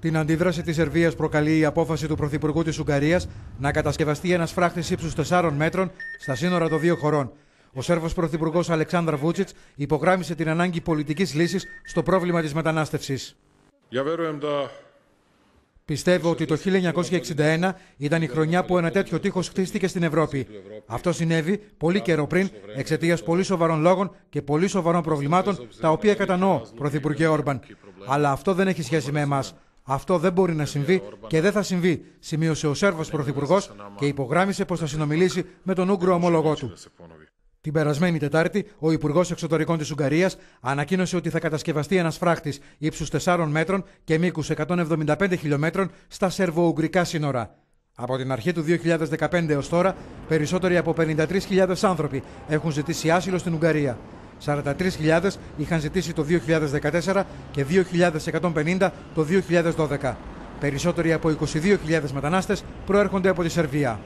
Την αντίδραση της Σερβίας προκαλεί η απόφαση του Πρωθυπουργού της Ουγγαρίας να κατασκευαστεί ένας φράχτης ύψους 4 μέτρων στα σύνορα των δύο χωρών. Ο Σέρβος Πρωθυπουργός Αλεξάνδρα Βούτσιτ υπογράμμισε την ανάγκη πολιτικής λύσης στο πρόβλημα της μετανάστευσης. Πιστεύω ότι το 1961 ήταν η χρονιά που ένα τέτοιο τείχος χτίστηκε στην Ευρώπη. Αυτό συνέβη πολύ καιρό πριν, εξαιτίας πολύ σοβαρών λόγων και πολύ σοβαρών προβλημάτων, τα οποία κατανοώ, Πρωθυπουργέ Όρμπαν. Αλλά αυτό δεν έχει σχέση με εμάς. Αυτό δεν μπορεί να συμβεί και δεν θα συμβεί, σημείωσε ο Σέρβος Πρωθυπουργός και υπογράμισε πως θα συνομιλήσει με τον Ούγγρο ομολογό του. Την περασμένη Τετάρτη, ο Υπουργός Εξωτερικών της Ουγγαρίας ανακοίνωσε ότι θα κατασκευαστεί ένας φράχτης ύψους 4 μέτρων και μήκους 175 χιλιόμετρων στα σερβο-ουγγρικά σύνορα. Από την αρχή του 2015 έως τώρα, περισσότεροι από 53.000 άνθρωποι έχουν ζητήσει άσυλο στην Ουγγαρία. 43.000 είχαν ζητήσει το 2014 και 2.150 το 2012. Περισσότεροι από 22.000 μετανάστες προέρχονται από τη Σερβία.